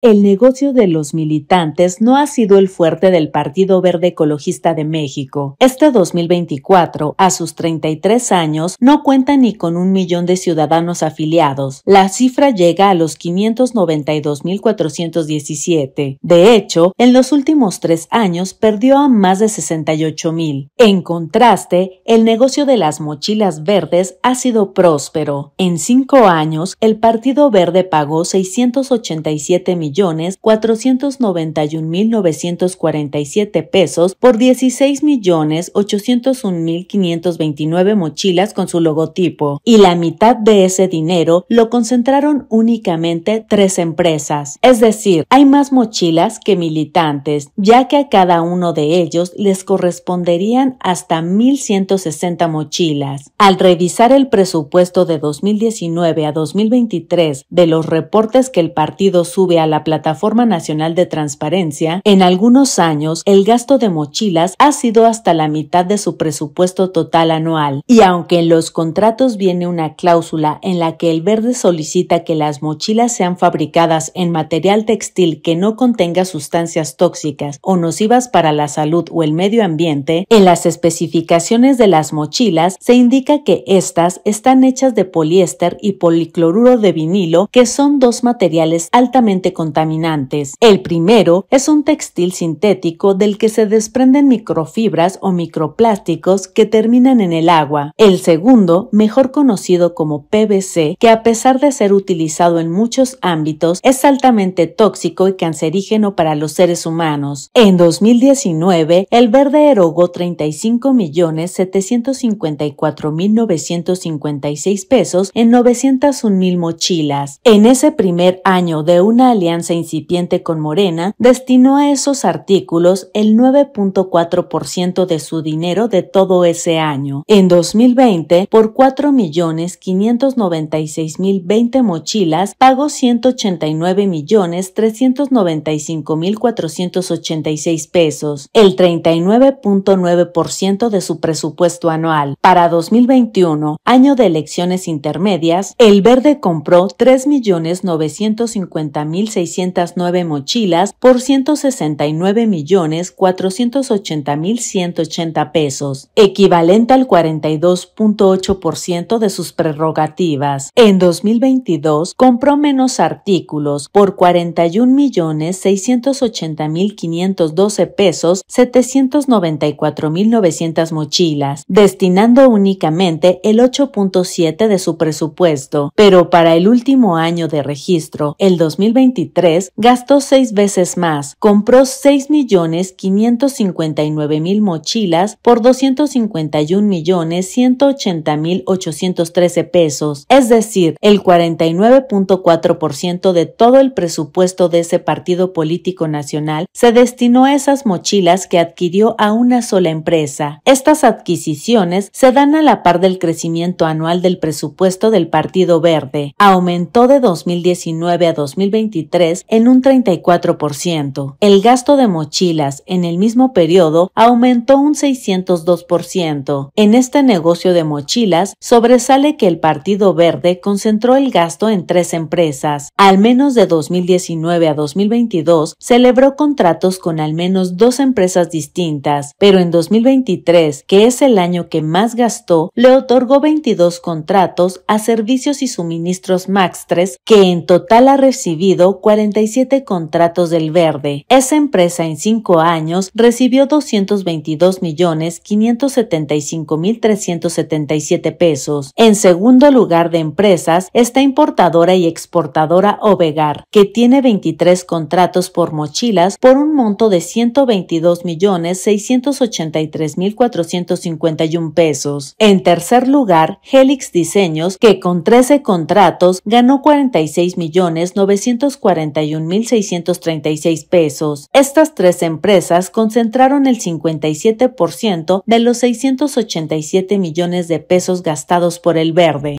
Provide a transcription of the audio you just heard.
El negocio de los militantes no ha sido el fuerte del Partido Verde Ecologista de México. Este 2024, a sus 33 años, no cuenta ni con un millón de ciudadanos afiliados. La cifra llega a los 592.417. De hecho, en los últimos tres años perdió a más de 68.000. En contraste, el negocio de las mochilas verdes ha sido próspero. En cinco años, el Partido Verde pagó 687 millones 491 mil pesos por $16.801.529 millones mil mochilas con su logotipo y la mitad de ese dinero lo concentraron únicamente tres empresas. Es decir, hay más mochilas que militantes, ya que a cada uno de ellos les corresponderían hasta 1.160 mochilas. Al revisar el presupuesto de 2019 a 2023 de los reportes que el partido sube a la la Plataforma Nacional de Transparencia, en algunos años el gasto de mochilas ha sido hasta la mitad de su presupuesto total anual, y aunque en los contratos viene una cláusula en la que el verde solicita que las mochilas sean fabricadas en material textil que no contenga sustancias tóxicas o nocivas para la salud o el medio ambiente, en las especificaciones de las mochilas se indica que estas están hechas de poliéster y policloruro de vinilo, que son dos materiales altamente contaminantes. El primero es un textil sintético del que se desprenden microfibras o microplásticos que terminan en el agua. El segundo, mejor conocido como PVC, que a pesar de ser utilizado en muchos ámbitos, es altamente tóxico y cancerígeno para los seres humanos. En 2019, el verde erogó 35.754.956 pesos en 901.000 mochilas. En ese primer año de una alianza incipiente con Morena destinó a esos artículos el 9.4% de su dinero de todo ese año. En 2020, por 4.596.020 mochilas, pagó 189.395.486 pesos, el 39.9% de su presupuesto anual. Para 2021, año de elecciones intermedias, el verde compró 3.950.600 609 mochilas por 169 millones 480 mil 180 pesos, equivalente al 42.8% de sus prerrogativas. En 2022 compró menos artículos por 41.680.512 pesos 794.900 mochilas, destinando únicamente el 8.7 de su presupuesto, pero para el último año de registro, el 2023, gastó seis veces más, compró 6.559.000 mochilas por 251.180.813 pesos, es decir, el 49.4% de todo el presupuesto de ese partido político nacional se destinó a esas mochilas que adquirió a una sola empresa. Estas adquisiciones se dan a la par del crecimiento anual del presupuesto del Partido Verde. Aumentó de 2019 a 2023 en un 34%. El gasto de mochilas en el mismo periodo aumentó un 602%. En este negocio de mochilas sobresale que el Partido Verde concentró el gasto en tres empresas. Al menos de 2019 a 2022 celebró contratos con al menos dos empresas distintas, pero en 2023, que es el año que más gastó, le otorgó 22 contratos a servicios y suministros Max 3 que en total ha recibido 47 contratos del verde. Esa empresa en cinco años recibió $222.575.377. pesos. En segundo lugar de empresas está importadora y exportadora Ovegar, que tiene 23 contratos por mochilas por un monto de $122.683.451. pesos. En tercer lugar, Helix Diseños, que con 13 contratos ganó 46 41.636 pesos. Estas tres empresas concentraron el 57% de los 687 millones de pesos gastados por el verde.